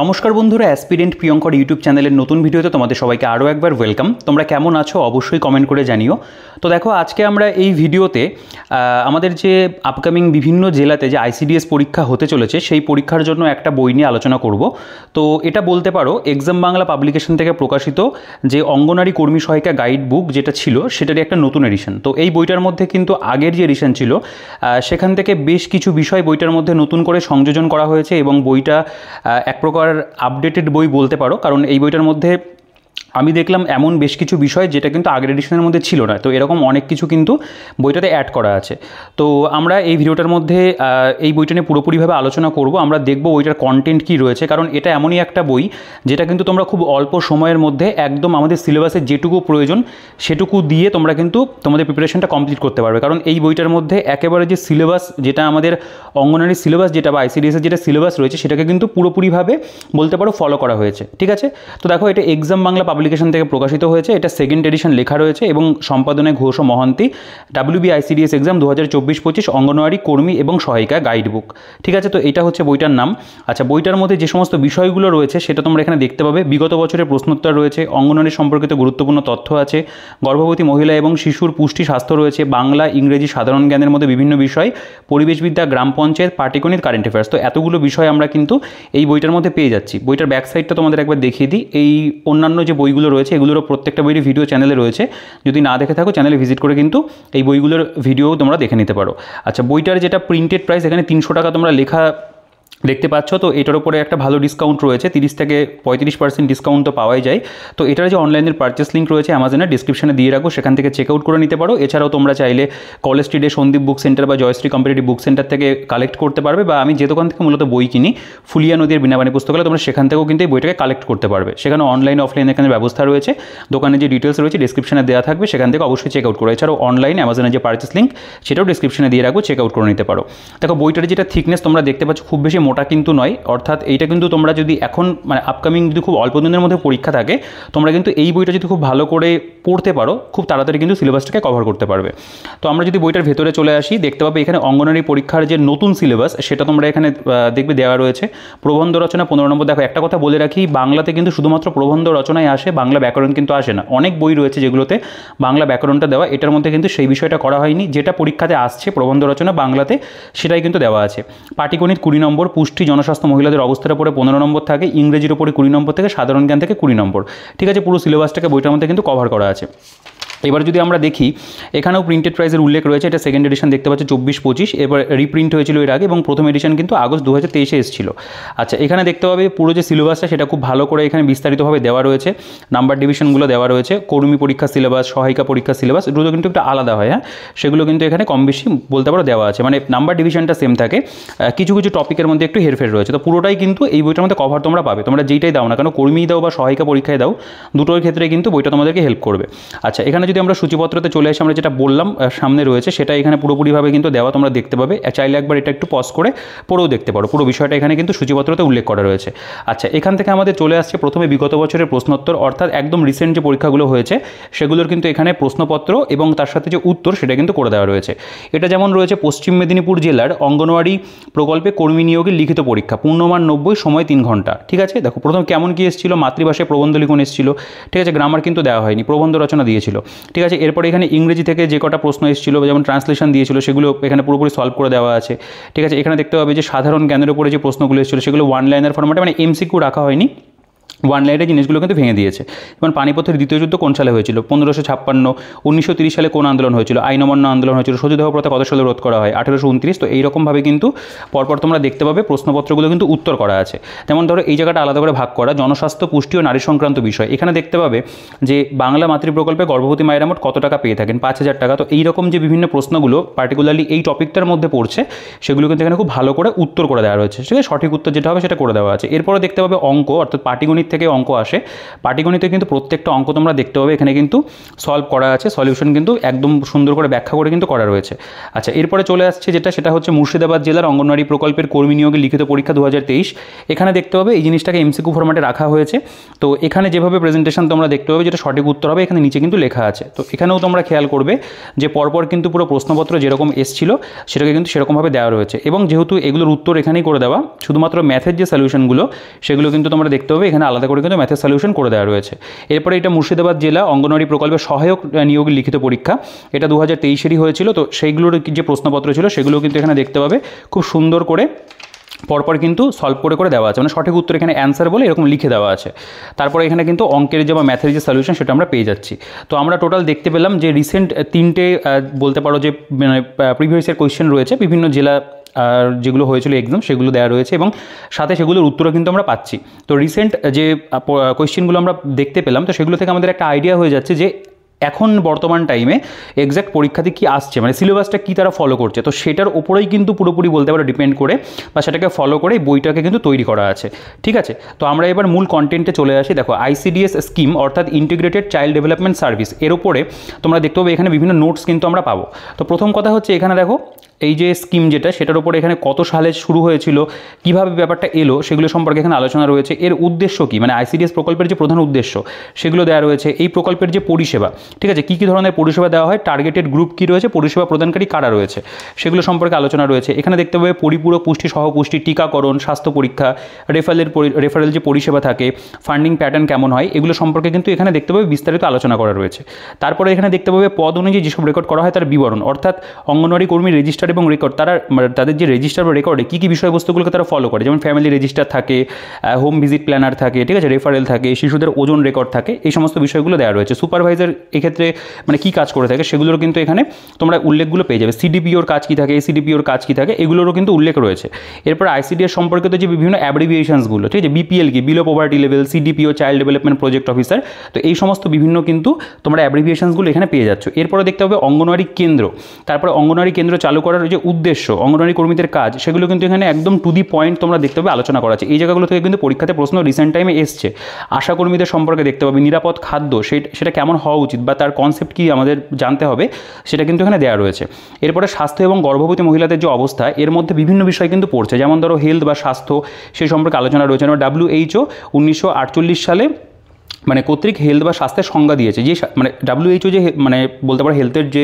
নমস্কার বন্ধুরা aspirant প্রিয়ঙ্কর YouTube চ্যানেলের নতুন ভিডিওতে তোমাদের সবাইকে আরও একবার ওয়েলকাম তোমরা কেমন আছো অবশ্যই কমেন্ট করে জানিও তো দেখো আজকে আমরা এই ভিডিওতে আমাদের যে আপকামিং বিভিন্ন জেলাতে যে আইসিডিএস পরীক্ষা হতে চলেছে সেই পরীক্ষার জন্য একটা বই নিয়ে আলোচনা করব তো এটা বলতে পারো এক্সাম বাংলা পাবলিকেশন থেকে প্রকাশিত যে অঙ্গনারী কর্মী সহায়িকা গাইড বুক যেটা ছিল সেটারই একটা নতুন এডিশন তো এই বইটার মধ্যে কিন্তু আগের যে এডিশন ছিল সেখান থেকে বেশ কিছু বিষয় বইটার মধ্যে নতুন করে সংযোজন করা হয়েছে এবং বইটা এক প্রকার আপডেটেড বই বলতে পারো কারণ এই বইটার মধ্যে আমি দেখলাম এমন বেশ কিছু বিষয় যেটা কিন্তু আগের এডিশনের মধ্যে ছিল না তো এরকম অনেক কিছু কিন্তু বইটাতে অ্যাড করা আছে তো আমরা এই ভিডিওটার মধ্যে এই বইটা নিয়ে পুরোপুরিভাবে আলোচনা করব আমরা দেখব বইটার কন্টেন্ট কি রয়েছে কারণ এটা এমনই একটা বই যেটা কিন্তু তোমরা খুব অল্প সময়ের মধ্যে একদম আমাদের সিলেবাসে যেটুকু প্রয়োজন সেটুকু দিয়ে তোমরা কিন্তু তোমাদের প্রিপারেশনটা কমপ্লিট করতে পারবে কারণ এই বইটার মধ্যে একেবারে যে সিলেবাস যেটা আমাদের অঙ্গনারী সিলেবাস যেটা বা আইসিডিএসের যেটা সিলেবাস রয়েছে সেটাকে কিন্তু পুরোপুরিভাবে বলতে পারো ফলো করা হয়েছে ঠিক আছে তো দেখো এটা এক্সাম বাংলা পাবলিক পাবলিকেশন থেকে প্রকাশিত হয়েছে এটা সেকেন্ড এডিশন লেখা রয়েছে এবং সম্পাদনে ঘোষ ও মহান্তি ডাব্লিউবিআইসিডিএস এক্সাম দু হাজার চব্বিশ পঁচিশ অঙ্গনওয়াড়ি কর্মী এবং সহায়িকা গাইড বুক ঠিক আছে তো এটা হচ্ছে বইটার নাম আচ্ছা বইটার মধ্যে যে সমস্ত বিষয়গুলো রয়েছে সেটা তোমরা এখানে দেখতে পাবে বিগত বছরের প্রশ্নোত্তর রয়েছে অঙ্গনওয়াড়ি সম্পর্কিত গুরুত্বপূর্ণ তথ্য আছে গর্ভবতী মহিলা এবং শিশুর পুষ্টি স্বাস্থ্য রয়েছে বাংলা ইংরেজি সাধারণ জ্ঞানের মধ্যে বিভিন্ন বিষয় পরিবেশবিদ্যা গ্রাম পঞ্চায়েত পাটিকণিত কারেন্ট অ্যাফেয়ার্স তো এতগুলো বিষয় আমরা কিন্তু এই বইটার মধ্যে পেয়ে যাচ্ছি বইটার ব্যাকসাইডটা তোমাদের একবার দেখিয়ে দিই এই অন্যান্য যে বইগুলো বইগুলো রয়েছে এগুলোরও প্রত্যেকটা বইয়ের ভিডিও চ্যানেলে রয়েছে যদি না দেখে থাকো চ্যানেলে ভিজিট করে কিন্তু এই বইগুলোর ভিডিও তোমরা দেখে নিতে পারো আচ্ছা বইটার যেটা প্রিন্টেড প্রাইস এখানে তিনশো টাকা তোমরা লেখা দেখতে পাচ্ছ তো এটার উপরে একটা ভালো ডিসকাউন্ট রয়েছে তিরিশ থেকে পঁয়ত্রিশ পার্সেন্ট ডিসকাউন্ট তো পাওয়াই যায় তো এটার যে অনলাইনের পার্চেস লিঙ্ক রয়েছে অ্যামাজনের ডিসক্রিপশনে দিয়ে রাখো সেখান থেকে চেক আউট করে নিতে পারো এছাড়াও তোমরা চাইলে কলেজ স্ট্রিটে সন্দীপ বুক সেন্টার বা জয়শ্রী কম্পিটিটিভ বুক সেন্টার থেকে কালেক্ট করতে পারবে বা আমি যে দোকান থেকে মূলত বই কিনি ফুলিয়া নদীর বিনাবাণী পুস্তকালয় তোমরা সেখান থেকেও কিন্তু এই বইটাকে কালেক্ট করতে পারবে সেখানে অনলাইন অফলাইন এখানে ব্যবস্থা রয়েছে দোকানে যে ডিটেলস রয়েছে ডিসক্রিপশনে দেওয়া থাকবে সেখান থেকে অবশ্যই চেক আউট করো এছাড়াও অনলাইন অ্যামাজনের যে পার্চেস লিঙ্ক সেটাও ডিসক্রিপশনে দিয়ে রাখো চেক আউট করে নিতে পারো দেখো বইটার যেটা থিকনেস তোমরা দেখতে পাচ্ছ খুব বেশি মোটা কিন্তু নয় অর্থাৎ এইটা কিন্তু তোমরা যদি এখন মানে আপকামিং যদি খুব অল্প দিনের মধ্যে পরীক্ষা থাকে তোমরা কিন্তু এই বইটা যদি খুব ভালো করে পড়তে পারো খুব তাড়াতাড়ি কিন্তু সিলেবাসটাকে কভার করতে পারবে তো আমরা যদি বইটার ভেতরে চলে আসি দেখতে পাবে এখানে অঙ্গনারী পরীক্ষার যে নতুন সিলেবাস সেটা তোমরা এখানে দেখবে দেওয়া রয়েছে প্রবন্ধ রচনা পনেরো নম্বর দেখো একটা কথা বলে রাখি বাংলাতে কিন্তু শুধুমাত্র প্রবন্ধ রচনায় আসে বাংলা ব্যাকরণ কিন্তু আসে না অনেক বই রয়েছে যেগুলোতে বাংলা ব্যাকরণটা দেওয়া এটার মধ্যে কিন্তু সেই বিষয়টা করা হয়নি যেটা পরীক্ষাতে আসছে প্রবন্ধ রচনা বাংলাতে সেটাই কিন্তু দেওয়া আছে পাটিগণিত কুড়ি নম্বর পুষ্টি জনস্বাস্থ্য মহিলাদের অবস্থার উপরে পনেরো নম্বর থাকে ইংরেজির উপরে কুড়ি নম্বর থেকে সাধারণ জ্ঞান থেকে কুড়ি নম্বর ঠিক আছে পুরো সিলেবাসটাকে বইটার মধ্যে কিন্তু কভার করা আছে এবার যদি আমরা দেখি এখানেও প্রিন্টেড প্রাইসের উল্লেখ রয়েছে এটা সেকেন্ড এডিশন দেখতে পাচ্ছি চব্বিশ পঁচিশ এবার রিপ্রিন্ট হয়েছিল এর আগে এবং প্রথম এডিশন কিন্তু আগস্ট দু হাজার তেইশে এসেছিল আচ্ছা এখানে দেখতে পাবে পুরো যে সিলেবাসটা সেটা খুব ভালো করে এখানে বিস্তারিতভাবে দেওয়া রয়েছে নাম্বার ডিভিশনগুলো দেওয়া রয়েছে কর্মী পরীক্ষা সিলেবাস সহায়িকা পরীক্ষা সিলেবাস দুটো কিন্তু একটু আলাদা হয় হ্যাঁ সেগুলো কিন্তু এখানে কম বেশি বলতে পারো দেওয়া আছে মানে নাম্বার ডিভিশনটা সেম থাকে কিছু কিছু টপিকের মধ্যে একটু হেরফের রয়েছে তো পুরোটাই কিন্তু এই বইটার মধ্যে কভার তোমরা পাবে তোমরা যেইটাই দাও না কেন কর্মী দাও বা সহায়িকা পরীক্ষায় দাও দুটোর ক্ষেত্রে কিন্তু বইটা তোমাদেরকে হেল্প করবে আচ্ছা এখানে যদি যদি আমরা সূচিপত্রতে চলে আসি আমরা যেটা বললাম সামনে রয়েছে সেটা এখানে পুরোপুরিভাবে কিন্তু দেওয়া তোমরা দেখতে পাবে চাইলে একবার এটা একটু পজ করে পড়েও দেখতে পারো পুরো বিষয়টা এখানে কিন্তু সূচিপত্রতে উল্লেখ করা রয়েছে আচ্ছা এখান থেকে আমাদের চলে আসছে প্রথমে বিগত বছরের প্রশ্নোত্তর অর্থাৎ একদম রিসেন্ট যে পরীক্ষাগুলো হয়েছে সেগুলোর কিন্তু এখানে প্রশ্নপত্র এবং তার সাথে যে উত্তর সেটা কিন্তু করে দেওয়া রয়েছে এটা যেমন রয়েছে পশ্চিম মেদিনীপুর জেলার অঙ্গনওয়াড়ি প্রকল্পে কর্মী নিয়োগের লিখিত পরীক্ষা পূর্ণমান নব্বই সময় তিন ঘন্টা ঠিক আছে দেখো প্রথম কেমন কি এসেছিল মাতৃভাষায় প্রবন্ধ লিখন এসেছিল ঠিক আছে গ্রামার কিন্তু দেওয়া হয়নি প্রবন্ধ রচনা দিয়েছিল ঠিক আছে এরপরে এখানে ইংরেজি থেকে যে কটা প্রশ্ন এসেছিলো যেমন ট্রান্সলেশন দিয়েছিল সেগুলো এখানে পুরোপুরি সলভ করে দেওয়া আছে ঠিক আছে এখানে দেখতে হবে যে সাধারণ জ্ঞানের উপরে যে প্রশ্নগুলো এসেছিলো সেগুলো ওয়ান লাইনার ফর্মেটে মানে এমসিকিউ রাখা হয়নি ওয়ান লাইটের জিনিসগুলো কিন্তু ভেঙে দিয়েছে এবং পানিপথের দ্বিতীয় যুদ্ধ কোন সালে হয়েছিল পনেরোশো ছাপ্পান্ন উনিশশো তিরিশ সালে কোন আন্দোলন হয়েছিল আইনমান্য আন্দোলন হয়েছিল সতীদাহ প্রথা কত সালে রোধ করা হয় আঠেরোশো উনত্রিশ তো এইরকমভাবে কিন্তু পরপর তোমরা দেখতে পাবে প্রশ্নপত্রগুলো কিন্তু উত্তর করা আছে যেমন ধরো এই জায়গাটা আলাদা করে ভাগ করা জনস্বাস্থ্য পুষ্টি ও নারী সংক্রান্ত বিষয় এখানে দেখতে পাবে যে বাংলা মাতৃ প্রকল্পে গর্ভবতী মায়েরা মোট কত টাকা পেয়ে থাকেন পাঁচ হাজার টাকা তো এইরকম যে বিভিন্ন প্রশ্নগুলো পার্টিকুলারলি এই টপিকটার মধ্যে পড়ছে সেগুলো কিন্তু এখানে খুব ভালো করে উত্তর করে দেওয়া রয়েছে ঠিক আছে সঠিক উত্তর যেটা হবে সেটা করে দেওয়া আছে এরপরে দেখতে পাবে অঙ্ক অর্থাৎ পাটিগণিত পাটিগণিত থেকে অঙ্ক আসে পাটিগণিতে কিন্তু প্রত্যেকটা অঙ্ক তোমরা দেখতে পাবে এখানে কিন্তু সলভ করা আছে সলিউশন কিন্তু একদম সুন্দর করে ব্যাখ্যা করে কিন্তু করা রয়েছে আচ্ছা এরপরে চলে আসছে যেটা সেটা হচ্ছে মুর্শিদাবাদ জেলার অঙ্গনওয়াড়ি প্রকল্পের কর্মী নিয়োগে লিখিত পরীক্ষা দু এখানে দেখতে পাবে এই জিনিসটাকে এমসিকু ফরম্যাটে রাখা হয়েছে তো এখানে যেভাবে প্রেজেন্টেশন তোমরা দেখতে পাবে যেটা সঠিক উত্তর হবে এখানে নিচে কিন্তু লেখা আছে তো এখানেও তোমরা খেয়াল করবে যে পরপর কিন্তু পুরো প্রশ্নপত্র যেরকম এসছিল সেটাকে কিন্তু সেরকমভাবে দেওয়া রয়েছে এবং যেহেতু এগুলোর উত্তর এখানেই করে দেওয়া শুধুমাত্র ম্যাথের যে সলিউশনগুলো সেগুলো কিন্তু তোমরা দেখতে পাবে এখানে আলাদা করে কিন্তু ম্যাথের সলিউশন করে দেওয়া রয়েছে এরপরে এটা মুর্শিদাবাদ জেলা অঙ্গনওয়াড়ি প্রকল্পের সহায়ক নিয়োগ লিখিত পরীক্ষা এটা দু হাজার হয়েছিল তো সেইগুলোর যে প্রশ্নপত্র ছিল সেগুলো কিন্তু এখানে দেখতে পাবে খুব সুন্দর করে পরপর কিন্তু সলভ করে করে দেওয়া আছে মানে সঠিক উত্তর এখানে অ্যান্সার বলে এরকম লিখে দেওয়া আছে তারপরে এখানে কিন্তু অঙ্কের যে বা ম্যাথের যে সলিউশন সেটা আমরা পেয়ে যাচ্ছি তো আমরা টোটাল দেখতে পেলাম যে রিসেন্ট তিনটে বলতে পারো যে মানে প্রিভিয়াস ইয়ার কোয়েশ্চেন রয়েছে বিভিন্ন জেলা আর যেগুলো হয়েছিল এক্সাম সেগুলো দেওয়া রয়েছে এবং সাথে সেগুলোর উত্তরও কিন্তু আমরা পাচ্ছি তো রিসেন্ট যে কোয়েশ্চেনগুলো আমরা দেখতে পেলাম তো সেগুলো থেকে আমাদের একটা আইডিয়া হয়ে যাচ্ছে যে এখন বর্তমান টাইমে এক্স্যাক্ট পরীক্ষাতে কী আসছে মানে সিলেবাসটা কী তারা ফলো করছে তো সেটার ওপরেই কিন্তু পুরোপুরি বলতে পারো ডিপেন্ড করে বা সেটাকে ফলো করে বইটাকে কিন্তু তৈরি করা আছে ঠিক আছে তো আমরা এবার মূল কন্টেন্টে চলে আসি দেখো আইসিডিএস স্কিম অর্থাৎ ইন্টিগ্রেটেড চাইল্ড ডেভেলপমেন্ট সার্ভিস এর উপরে তোমরা দেখতে পাবে এখানে বিভিন্ন নোটস কিন্তু আমরা পাবো তো প্রথম কথা হচ্ছে এখানে দেখো এই যে স্কিম যেটা সেটার উপরে এখানে কত সালে শুরু হয়েছিল কিভাবে ব্যাপারটা এলো সেগুলো সম্পর্কে এখানে আলোচনা রয়েছে এর উদ্দেশ্য কি মানে আইসিডিএস প্রকল্পের যে প্রধান উদ্দেশ্য সেগুলো দেওয়া রয়েছে এই প্রকল্পের যে পরিষেবা ঠিক আছে কী কী ধরনের পরিষেবা দেওয়া হয় টার্গেটেড গ্রুপ কী রয়েছে পরিষেবা প্রদানকারী কারা রয়েছে সেগুলো সম্পর্কে আলোচনা রয়েছে এখানে দেখতে পাবে পরিপূরক পুষ্টি সহপুষ্টি টিকাকরণ স্বাস্থ্য পরীক্ষা রেফারেলের রেফারেল যে পরিষেবা থাকে ফান্ডিং প্যাটার্ন কেমন হয় এগুলো সম্পর্কে কিন্তু এখানে দেখতে পাবে বিস্তারিত আলোচনা করা রয়েছে তারপরে এখানে দেখতে পাবে পদ অনুযায়ী যেসব রেকর্ড করা হয় তার বিবরণ অর্থাৎ অঙ্গনওয়াড়ি কর্মী রেজিস্টার রেজিস্টার এবং রেকর্ড তারা মানে তাদের যে রেজিস্টার বা রেকর্ডে কী কী বিষয়বস্তুগুলোকে তারা ফলো করে যেমন ফ্যামিলি রেজিস্টার থাকে হোম ভিজিট প্ল্যানার থাকে ঠিক আছে রেফারেল থাকে শিশুদের ওজন রেকর্ড থাকে এই সমস্ত বিষয়গুলো দেওয়া রয়েছে সুপারভাইজার এক্ষেত্রে মানে কী কাজ করে থাকে সেগুলোর কিন্তু এখানে তোমরা উল্লেখগুলো পেয়ে যাবে সিডিপিওর কাজ কী থাকে সিডিপিওর কাজ কী থাকে এগুলোরও কিন্তু উল্লেখ রয়েছে এরপর আইসিডিএস সম্পর্কিত যে বিভিন্ন অ্যাব্রিভিয়েশনসগুলো ঠিক আছে বিপিএল কি below poverty level CDPO child development project officer তো এই সমস্ত বিভিন্ন কিন্তু তোমরা অ্যাব্রিভিয়েশনসগুলো এখানে পেয়ে যাচ্ছ এরপরে দেখতে হবে অঙ্গনওয়াড়ি কেন্দ্র তারপরে অঙ্গনওয়াড়ি কেন্দ্র চালু করার করার যে উদ্দেশ্য অঙ্গনওয়াড়ি কর্মীদের কাজ সেগুলো কিন্তু এখানে একদম টু দি পয়েন্ট তোমরা দেখতে পাবে আলোচনা করা আছে এই জায়গাগুলো থেকে কিন্তু পরীক্ষাতে প্রশ্ন রিসেন্ট টাইমে এসছে আশা কর্মীদের সম্পর্কে দেখতে পাবে নিরাপদ খাদ্য সেটা কেমন হওয়া উচিত বা তার কনসেপ্ট কী আমাদের জানতে হবে সেটা কিন্তু এখানে দেওয়া রয়েছে এরপরে স্বাস্থ্য এবং গর্ভবতী মহিলাদের যে অবস্থা এর মধ্যে বিভিন্ন বিষয় কিন্তু পড়ছে যেমন ধরো হেলথ বা স্বাস্থ্য সে সম্পর্কে আলোচনা রয়েছে ডাব্লিউএইচও উনিশশো সালে মানে কর্তৃক হেলথ বা স্বাস্থ্যের সংজ্ঞা দিয়েছে যে মানে ডাব্লিউএইচও যে মানে বলতে পারে হেলথের যে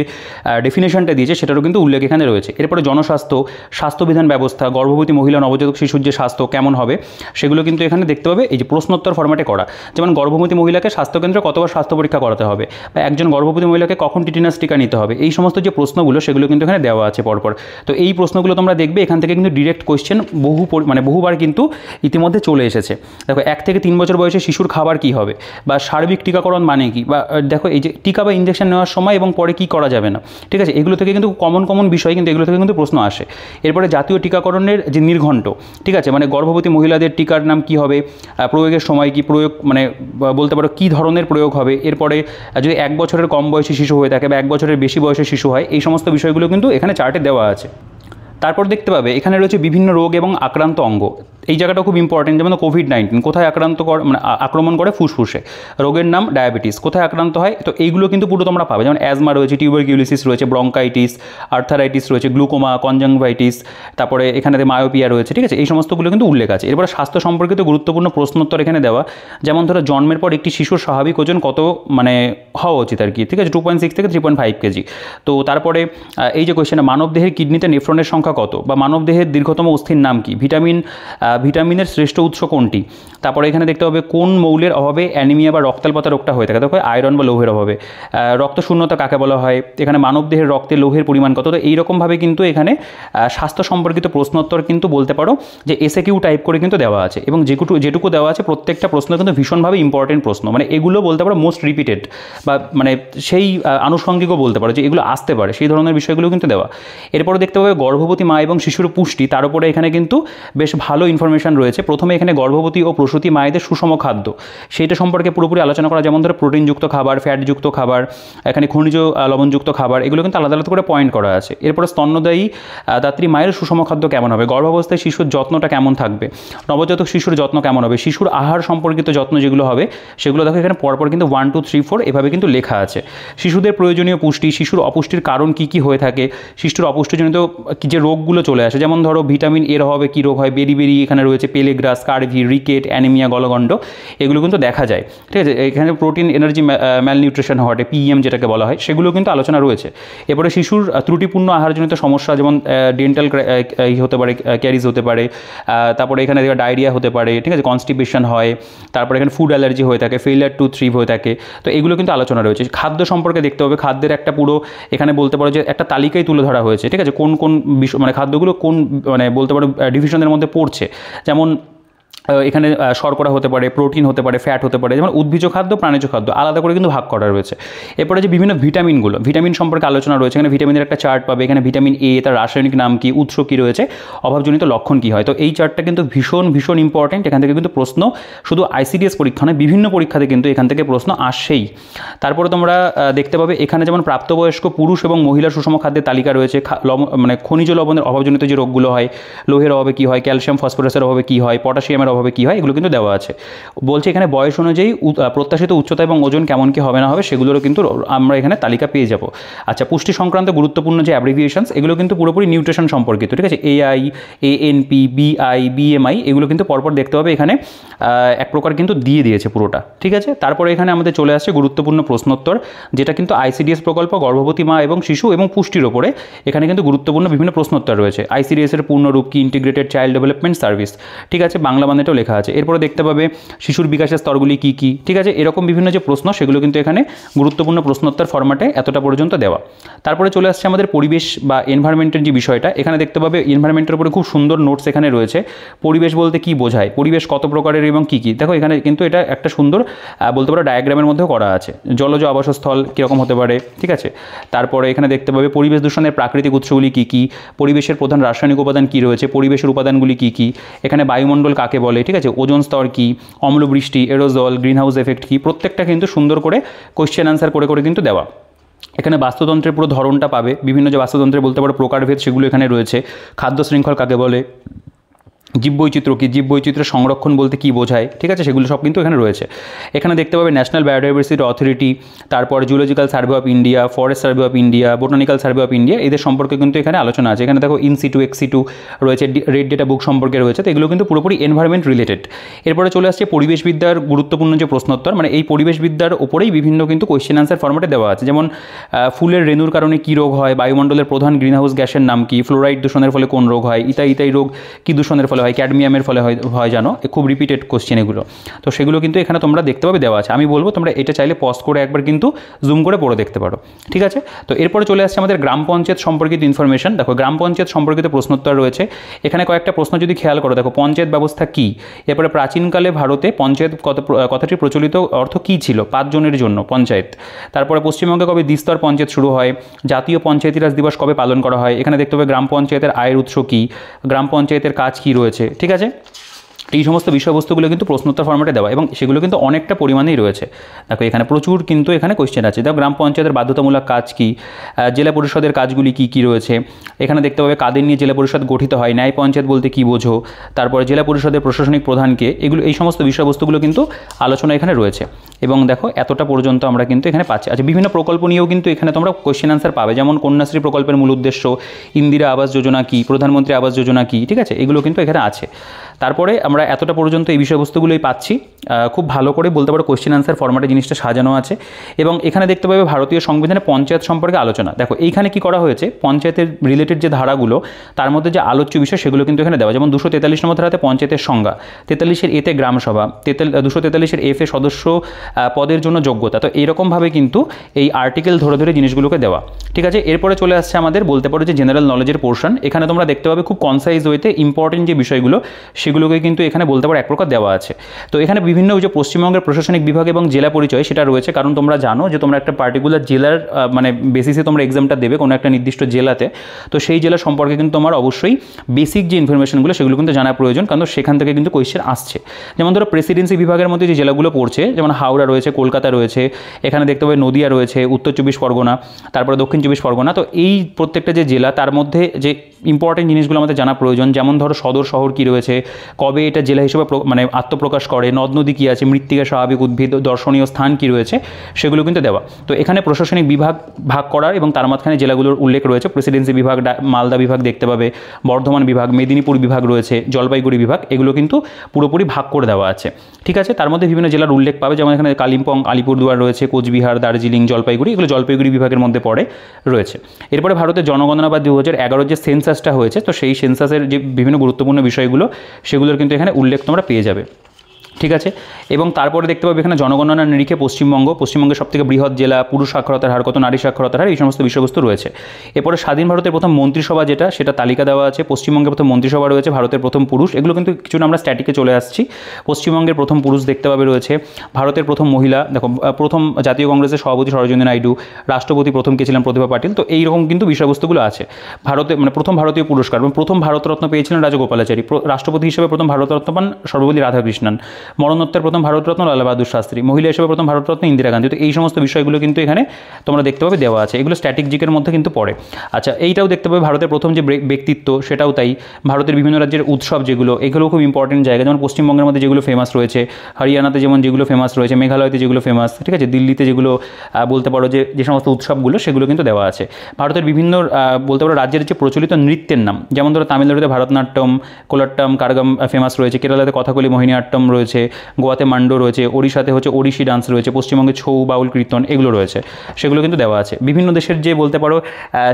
ডেফিনেশনটা দিয়েছে সেটারও কিন্তু উল্লেখ এখানে রয়েছে এরপরে জনস্বাস্থ্য স্বাস্থ্যবিধান ব্যবস্থা গর্ভবতী মহিলা নবজাতক শিশুর যে স্বাস্থ্য কেমন হবে সেগুলো কিন্তু এখানে দেখতে পাবে এই যে প্রশ্নোত্তর ফরম্যাটে করা যেমন গর্ভবতী মহিলাকে স্বাস্থ্যকেন্দ্রে কতবার স্বাস্থ্য পরীক্ষা করাতে হবে বা একজন গর্ভবতী মহিলাকে কখন টিটিনাস টিকা নিতে হবে এই সমস্ত যে প্রশ্নগুলো সেগুলো কিন্তু এখানে দেওয়া আছে পরপর তো এই প্রশ্নগুলো তোমরা দেখবে এখান থেকে কিন্তু ডিরেক্ট কোয়েশ্চেন বহু মানে বহুবার কিন্তু ইতিমধ্যে চলে এসেছে দেখো এক থেকে তিন বছর বয়সে শিশুর খাবার কি হবে বা সার্বিক টিকাকরণ মানে কি বা দেখো এই যে টিকা বা ইঞ্জেকশন নেওয়ার সময় এবং পরে কি করা যাবে না ঠিক আছে এগুলো থেকে কিন্তু কমন কমন বিষয় কিন্তু এগুলো থেকে কিন্তু প্রশ্ন আসে এরপরে জাতীয় টিকাকরণের যে নির্ঘণ্ট ঠিক আছে মানে গর্ভবতী মহিলাদের টিকার নাম কি হবে প্রয়োগের সময় কি প্রয়োগ মানে বলতে পারো কী ধরনের প্রয়োগ হবে এরপরে যদি এক বছরের কম বয়সী শিশু হয়ে থাকে বা এক বছরের বেশি বয়সের শিশু হয় এই সমস্ত বিষয়গুলো কিন্তু এখানে চার্টে দেওয়া আছে তারপর দেখতে পাবে এখানে রয়েছে বিভিন্ন রোগ এবং আক্রান্ত অঙ্গ এই জায়গাটা খুব ইম্পর্টেন্ট যেমন কোভিড নাইন্টিন কোথায় আক্রান্ত কর মানে আক্রমণ করে ফুসফুসে রোগের নাম ডায়াবেটিস কোথায় আক্রান্ত হয় তো এইগুলো কিন্তু পুরো তোমরা পাবে যেমন অ্যাজমা রয়েছে টিউবারকিউলিসিস রয়েছে ব্রঙ্কাইটিস আর্থারাইটিস রয়েছে গ্লুকোমা কনজাংভাইটিস তারপরে এখানে মায়োপিয়া রয়েছে ঠিক আছে এই সমস্তগুলো কিন্তু উল্লেখ আছে এরপরে স্বাস্থ্য সম্পর্কিত গুরুত্বপূর্ণ প্রশ্নোত্তর এখানে দেওয়া যেমন ধরো জন্মের পর একটি শিশুর স্বাভাবিক ওজন কত মানে হওয়া উচিত আর কি ঠিক আছে টু পয়েন্ট সিক্স থেকে থ্রি পয়েন্ট ফাইভ কেজি তো তারপরে এই যে কোয়েশ্চেন মানবদেহের কিডনিতে নেফ্রনের সংখ্যা সংখ্যা কত বা মানবদেহের দীর্ঘতম অস্থির নাম কি ভিটামিন ভিটামিনের শ্রেষ্ঠ উৎস কোনটি তারপরে এখানে দেখতে হবে কোন মৌলের অভাবে অ্যানিমিয়া বা রক্তাল্পতা রোগটা হয়ে থাকে দেখো আয়রন বা লোহের অভাবে রক্ত শূন্যতা কাকে বলা হয় এখানে মানবদেহের রক্তে লোহের পরিমাণ কত তো এইরকমভাবে কিন্তু এখানে স্বাস্থ্য সম্পর্কিত প্রশ্নোত্তর কিন্তু বলতে পারো যে এসে কিউ টাইপ করে কিন্তু দেওয়া আছে এবং যেটুকু যেটুকু দেওয়া আছে প্রত্যেকটা প্রশ্ন কিন্তু ভীষণভাবে ইম্পর্টেন্ট প্রশ্ন মানে এগুলো বলতে পারো মোস্ট রিপিটেড বা মানে সেই আনুষঙ্গিকও বলতে পারো যে এগুলো আসতে পারে সেই ধরনের বিষয়গুলো কিন্তু দেওয়া এরপরে দেখতে পাবে গর্ভবতী গর্ভবতী মা এবং শিশুর পুষ্টি তার উপরে এখানে কিন্তু বেশ ভালো ইনফরমেশান রয়েছে প্রথমে এখানে গর্ভবতী ও প্রসূতি মায়েদের সুষম খাদ্য সেটা সম্পর্কে পুরোপুরি আলোচনা করা যেমন ধরো প্রোটিনযুক্ত খাবার ফ্যাটযুক্ত খাবার এখানে খনিজ লবণযুক্ত খাবার এগুলো কিন্তু আলাদা আলাদা করে পয়েন্ট করা আছে এরপরে স্তন্যদায়ী দাত্রী মায়ের সুষম খাদ্য কেমন হবে গর্ভাবস্থায় শিশুর যত্নটা কেমন থাকবে নবজাতক শিশুর যত্ন কেমন হবে শিশুর আহার সম্পর্কিত যত্ন যেগুলো হবে সেগুলো দেখো এখানে পরপর কিন্তু ওয়ান টু থ্রি ফোর এভাবে কিন্তু লেখা আছে শিশুদের প্রয়োজনীয় পুষ্টি শিশুর অপুষ্টির কারণ কি কি হয়ে থাকে শিশুর অপুষ্টিজনিত যে রোগ রোগগুলো চলে আসে যেমন ধরো ভিটামিন এর হবে কী রোগ হয় বেরি বেরি এখানে রয়েছে পেলেগ্রাস কার্ভি রিকেট অ্যানিমিয়া গলগণ্ড এগুলো কিন্তু দেখা যায় ঠিক আছে এখানে প্রোটিন এনার্জি ম্যালনিউট্রিশন হওয়াটা পিএম যেটাকে বলা হয় সেগুলো কিন্তু আলোচনা রয়েছে এরপরে শিশুর ত্রুটিপূর্ণ আহারজনিত সমস্যা যেমন ডেন্টাল হতে পারে ক্যারিজ হতে পারে তারপরে এখানে ডায়রিয়া হতে পারে ঠিক আছে কনস্টিপেশন হয় তারপরে এখানে ফুড অ্যালার্জি হয়ে থাকে ফেলিয়ার টু থ্রি হয়ে থাকে তো এগুলো কিন্তু আলোচনা রয়েছে খাদ্য সম্পর্কে দেখতে হবে খাদ্যের একটা পুরো এখানে বলতে পারো যে একটা তালিকাই তুলে ধরা হয়েছে ঠিক আছে কোন কোন বিষয় মানে খাদ্যগুলো কোন মানে বলতে পারো ডিভিশনের মধ্যে পড়ছে যেমন এখানে শর্করা হতে পারে প্রোটিন হতে পারে ফ্যাট হতে পারে যেমন উদ্ভিজ খাদ্য প্রাণীজ খাদ্য আলাদা করে কিন্তু ভাগ করা রয়েছে এরপরে যে বিভিন্ন ভিটামিনগুলো ভিটামিন সম্পর্কে আলোচনা রয়েছে এখানে ভিটামিনের একটা চার্ট পাবে এখানে ভিটামিন এ তার রাসায়নিক নাম কী উৎস কী রয়েছে অভাবজনিত লক্ষণ কী হয় তো এই চার্টটা কিন্তু ভীষণ ভীষণ ইম্পর্টেন্ট এখান থেকে কিন্তু প্রশ্ন শুধু আইসিডিএস পরীক্ষা নয় বিভিন্ন পরীক্ষাতে কিন্তু এখান থেকে প্রশ্ন আসেই তারপরে তোমরা দেখতে পাবে এখানে যেমন প্রাপ্তবয়স্ক পুরুষ এবং মহিলা সুষম খাদ্যের তালিকা রয়েছে মানে খনিজ লবণের অভাবজনিত যে রোগগুলো হয় লোহের অভাবে কী হয় ক্যালসিয়াম ফসফরাসের অভাবে কী হয় পটাশিয়ামের অভাবে কী হয় এগুলো কিন্তু দেওয়া আছে বলছে এখানে বয়স অনুযায়ী প্রত্যাশিত উচ্চতা এবং ওজন কেমন কি হবে না হবে সেগুলোরও কিন্তু আমরা এখানে তালিকা পেয়ে যাব আচ্ছা পুষ্টি সংক্রান্ত গুরুত্বপূর্ণ যে অ্যাব্রিভিয়েশনস এগুলো কিন্তু পুরোপুরি নিউট্রিশন সম্পর্কিত ঠিক আছে এআই এএনপি বিআই বিএমআই এগুলো কিন্তু পরপর দেখতে হবে এখানে এক প্রকার কিন্তু দিয়ে দিয়েছে পুরোটা ঠিক আছে তারপরে এখানে আমাদের চলে আসছে গুরুত্বপূর্ণ প্রশ্নোত্তর যেটা কিন্তু আইসিডিএস প্রকল্প গর্ভবতী মা এবং শিশু এবং পুষ্টির ওপরে এখানে কিন্তু গুরুত্বপূর্ণ বিভিন্ন প্রশ্নোত্তর রয়েছে এর পূর্ণরূপ কি ইন্টিগ্রেটেড চাইল্ড ডেভেলপমেন্ট সার্ভিস ঠিক আছে বাংলা সামনেটাও লেখা আছে এরপরে দেখতে পাবে শিশুর বিকাশের স্তরগুলি কি কি ঠিক আছে এরকম বিভিন্ন যে প্রশ্ন সেগুলো কিন্তু এখানে গুরুত্বপূর্ণ প্রশ্নোত্তর ফর্মাটে এতটা পর্যন্ত দেওয়া তারপরে চলে আসছে আমাদের পরিবেশ বা এনভায়রনমেন্টের যে বিষয়টা এখানে দেখতে পাবে এনভায়রনমেন্টের উপরে খুব সুন্দর নোটস এখানে রয়েছে পরিবেশ বলতে কি বোঝায় পরিবেশ কত প্রকারের এবং কি কি দেখো এখানে কিন্তু এটা একটা সুন্দর বলতে পারো ডায়াগ্রামের মধ্যেও করা আছে জলজ আবাসস্থল কীরকম হতে পারে ঠিক আছে তারপরে এখানে দেখতে পাবে পরিবেশ দূষণের প্রাকৃতিক উৎসগুলি কী কী পরিবেশের প্রধান রাসায়নিক উপাদান কী রয়েছে পরিবেশের উপাদানগুলি কী কী এখানে বায়ুমণ্ডল কাকে বলে বলে ঠিক আছে ওজন স্তর কী অম্লবৃষ্টি এরোজল গ্রিনহাউস এফেক্ট কী প্রত্যেকটা কিন্তু সুন্দর করে কোয়েশ্চেন অ্যান্সার করে করে কিন্তু দেওয়া এখানে বাস্তুতন্ত্রের পুরো ধরনটা পাবে বিভিন্ন যে বাস্তুতন্ত্রে বলতে পারো প্রকারভেদ সেগুলো এখানে রয়েছে খাদ্য শৃঙ্খল কাকে বলে জীববৈচিত্র্য কী জীববৈচিত্র্য সংরক্ষণ বলতে কী বোঝায় ঠিক আছে সেগুলো সব কিন্তু এখানে রয়েছে এখানে দেখতে পাবে ন্যাশনাল বায়োডাইভার্সিটি অথরিটি তারপর zoological survey of India forest survey of India botanical survey of India এদের সম্পর্কে কিন্তু এখানে আলোচনা আছে এখানে দেখো ইন টু এক্সি টু রয়েছে রেড ডেটা বুক সম্পর্কে রয়েছে তো এগুলো কিন্তু পুরোপুরি এনভায়রনমেন্ট রিলেটেড এরপরে চলে আসছে পরিবেশবিদ্যার গুরুত্বপূর্ণ যে প্রশ্নোত্তর মানে এই পরিবেশবিদ্যার ওপরেই বিভিন্ন কিন্তু কোয়েশ্চেন আনসার ফর্মেটে দেওয়া আছে যেমন ফুলের রেণুর কারণে কী রোগ হয় বায়ুমণ্ডলের প্রধান গ্রিনহাউস গ্যাসের নাম কি ফ্লোরাইড দূষণের ফলে কোন রোগ হয় ইতাই ইতাই রোগ কী দূষণের ফলে ফলে হয় ক্যাডমিয়ামের ফলে হয় জানো খুব রিপিটেড কোশ্চেন এগুলো তো সেগুলো কিন্তু এখানে তোমরা দেখতে পাবে দেওয়া আছে আমি বলবো তোমরা এটা চাইলে পজ করে একবার কিন্তু জুম করে পড়ে দেখতে পারো ঠিক আছে তো এরপরে চলে আসছে আমাদের গ্রাম পঞ্চায়েত সম্পর্কিত ইনফরমেশন দেখো গ্রাম পঞ্চায়েত সম্পর্কিত প্রশ্নোত্তর রয়েছে এখানে কয়েকটা প্রশ্ন যদি খেয়াল করো দেখো পঞ্চায়েত ব্যবস্থা কী এরপরে প্রাচীনকালে ভারতে পঞ্চায়েত কত কথাটি প্রচলিত অর্থ কী ছিল পাঁচজনের জন্য পঞ্চায়েত তারপরে পশ্চিমবঙ্গে কবে দ্বিস্তর পঞ্চায়েত শুরু হয় জাতীয় পঞ্চায়েতিরাজ দিবস কবে পালন করা হয় এখানে দেখতে হবে গ্রাম পঞ্চায়েতের আয়ের উৎস কী গ্রাম পঞ্চায়েতের কাজ কী রয়েছে রয়েছে ঠিক আছে এই সমস্ত বিষয়বস্তুগুলো কিন্তু প্রশ্নোত্তর ফর্মেটে দেওয়া এবং সেগুলো কিন্তু অনেকটা পরিমাণেই রয়েছে দেখো এখানে প্রচুর কিন্তু এখানে কোয়েশ্চেন আছে দেখো গ্রাম পঞ্চায়েতের বাধ্যতামূলক কাজ কী জেলা পরিষদের কাজগুলি কি কি রয়েছে এখানে দেখতে পাবে কাদের নিয়ে জেলা পরিষদ গঠিত হয় ন্যায় পঞ্চায়েত বলতে কি বোঝো তারপরে জেলা পরিষদের প্রশাসনিক প্রধানকে এগুলো এই সমস্ত বিষয়বস্তুগুলো কিন্তু আলোচনা এখানে রয়েছে এবং দেখো এতটা পর্যন্ত আমরা কিন্তু এখানে পাচ্ছি আচ্ছা বিভিন্ন প্রকল্প নিয়েও কিন্তু এখানে তোমরা কোয়েশ্চেন আনসার পাবে যেমন কন্যাশ্রী প্রকল্পের মূল উদ্দেশ্য ইন্দিরা আবাস যোজনা কী প্রধানমন্ত্রী আবাস যোজনা কী ঠিক আছে এগুলো কিন্তু এখানে আছে তারপরে আমরা আমরা এতটা পর্যন্ত এই বিষয়বস্তুগুলোই পাচ্ছি খুব ভালো করে বলতে পারো কোশ্চেন আনসার ফর্মাটে জিনিসটা সাজানো আছে এবং এখানে দেখতে পাবে ভারতীয় সংবিধানে পঞ্চায়েত সম্পর্কে আলোচনা দেখো এইখানে কি করা হয়েছে পঞ্চায়েতের রিলেটেড যে ধারাগুলো তার মধ্যে যে আলোচ্য বিষয় সেগুলো কিন্তু এখানে দেওয়া যেমন দুশো তেতাল্লিশ নম্বর ধারাতে পঞ্চায়েতের সংজ্ঞা তেতাল্লিশের এতে গ্রামসভা তেতাল দুশো তেতাল্লিশের এফ এ সদস্য পদের জন্য যোগ্যতা তো এরকমভাবে কিন্তু এই আর্টিকেল ধরে ধরে জিনিসগুলোকে দেওয়া ঠিক আছে এরপরে চলে আসছে আমাদের বলতে পারো যে জেনারেল নলেজের পোর্শন এখানে তোমরা দেখতে পাবে খুব কনসাইজ ওয়েতে ইম্পর্টেন্ট যে বিষয়গুলো সেগুলোকে কিন্তু এখানে বলতে পারো এক প্রকার দেওয়া আছে তো এখানে বিভিন্ন যে পশ্চিমবঙ্গের প্রশাসনিক বিভাগ এবং জেলা পরিচয় সেটা রয়েছে কারণ তোমরা জানো যে তোমরা একটা পার্টিকুলার জেলার মানে বেসিসে তোমরা এক্সামটা দেবে কোনো একটা নির্দিষ্ট জেলাতে তো সেই জেলা সম্পর্কে কিন্তু তোমার অবশ্যই বেসিক যে ইনফরমেশনগুলো সেগুলো কিন্তু জানা প্রয়োজন কারণ সেখান থেকে কিন্তু কোয়েশ্চেন আসছে যেমন ধরো প্রেসিডেন্সি বিভাগের মধ্যে যে জেলাগুলো পড়ছে যেমন হাওড়া রয়েছে কলকাতা রয়েছে এখানে দেখতে পাবে নদিয়া রয়েছে উত্তর চব্বিশ পরগনা তারপরে দক্ষিণ চব্বিশ পরগনা তো এই প্রত্যেকটা যে জেলা তার মধ্যে যে ইম্পর্টেন্ট জিনিসগুলো আমাদের জানা প্রয়োজন যেমন ধরো সদর শহর কী রয়েছে কবে এটা জেলা হিসেবে মানে আত্মপ্রকাশ করে নদ নদী কী আছে মৃত্তিকা স্বাভাবিক উদ্ভিদ দর্শনীয় স্থান কী রয়েছে সেগুলো কিন্তু দেওয়া তো এখানে প্রশাসনিক বিভাগ ভাগ করার এবং তার মাঝখানে জেলাগুলোর উল্লেখ রয়েছে প্রেসিডেন্সি বিভাগ মালদা বিভাগ দেখতে পাবে বর্ধমান বিভাগ মেদিনীপুর বিভাগ রয়েছে জলপাইগুড়ি বিভাগ এগুলো কিন্তু পুরোপুরি ভাগ করে দেওয়া আছে ঠিক আছে তার মধ্যে বিভিন্ন জেলার উল্লেখ পাবে যেমন এখানে কালিম্পং আলিপুরদুয়ার রয়েছে কোচবিহার দার্জিলিং জলপাইগুড়ি এগুলো জলপাইগুড়ি বিভাগের মধ্যে পড়ে রয়েছে এরপরে ভারতের জনগণনা বা দু হাজার যে সেন্সাসটা হয়েছে তো সেই সেন্সাসের যে বিভিন্ন গুরুত্বপূর্ণ বিষয়গুলো সেগুলোর কিন্তু এখানে উল্লেখ তোমরা পেয়ে যাবে ঠিক আছে এবং তারপরে দেখতে পাবে এখানে জনগণনা নিরিখে পশ্চিমবঙ্গ পশ্চিমবঙ্গের সবথেকে বৃহৎ জেলা পুরুষ সাক্ষরতার হার কত নারী সাক্ষরতার হার এই সমস্ত বিষয়বস্তু রয়েছে এরপরে স্বাধীন ভারতের প্রথম মন্ত্রিসভা যেটা সেটা তালিকা দেওয়া আছে পশ্চিমবঙ্গের প্রথম মন্ত্রিসভা রয়েছে ভারতের প্রথম পুরুষ এগুলো কিন্তু কিছু আমরা স্ট্যাটিকে চলে আসছি পশ্চিমবঙ্গের প্রথম পুরুষ দেখতে পাবে রয়েছে ভারতের প্রথম মহিলা দেখো প্রথম জাতীয় কংগ্রেসের সভাপতি সরোজিনী নাইডু রাষ্ট্রপতি প্রথম কে ছিলেন প্রতিভা পাটিল তো এইরকম কিন্তু বিষয়বস্তুগুলো আছে ভারতে মানে প্রথম ভারতীয় পুরস্কার এবং প্রথম ভারতরত্ন পেয়েছিলেন রাজগোপালাচারী রাষ্ট্রপতি হিসেবে প্রথম ভারতরত্ন পান সর্বপল্লী রাধাকৃষ্ণন মরণোত্তর প্রথম ভারতরত্ন লালাবাহাদুর শাস্ত্রী মহিলা হিসেবে প্রথম ভারতরত্ন ইন্দিরা গান্ধী তো এই সমস্ত বিষয়গুলো কিন্তু এখানে তোমরা দেখতে পাবে দেওয়া আছে এগুলো স্ট্যাটিক জিকের মধ্যে কিন্তু পড়ে আচ্ছা এইটাও দেখতে পাবে ভারতের প্রথম যে ব্যক্তিত্ব সেটাও তাই ভারতের বিভিন্ন রাজ্যের উৎসব যেগুলো এগুলো খুব ইম্পর্টেন্ট জায়গা যেমন পশ্চিমবঙ্গের মধ্যে যেগুলো ফেমাস রয়েছে হরিয়ানাতে যেমন যেগুলো ফেমাস রয়েছে মেঘালয়তে যেগুলো ফেমাস ঠিক আছে দিল্লিতে যেগুলো বলতে পারো যে যে সমস্ত উৎসবগুলো সেগুলো কিন্তু দেওয়া আছে ভারতের বিভিন্ন বলতে পারো রাজ্যের যে প্রচলিত নৃত্যের নাম যেমন ধরো তামিলনাড়ুতে ভারতনাট্যম কোলাট্টম কারগম ফেমাস রয়েছে কেরালাতে কথাকলি আট্টম রয়েছে রয়েছে গোয়াতে মান্ডো রয়েছে ওড়িশাতে হচ্ছে ওড়িশি ডান্স রয়েছে পশ্চিমবঙ্গে ছৌ বাউল কীর্তন এগুলো রয়েছে সেগুলো কিন্তু দেওয়া আছে বিভিন্ন দেশের যে বলতে পারো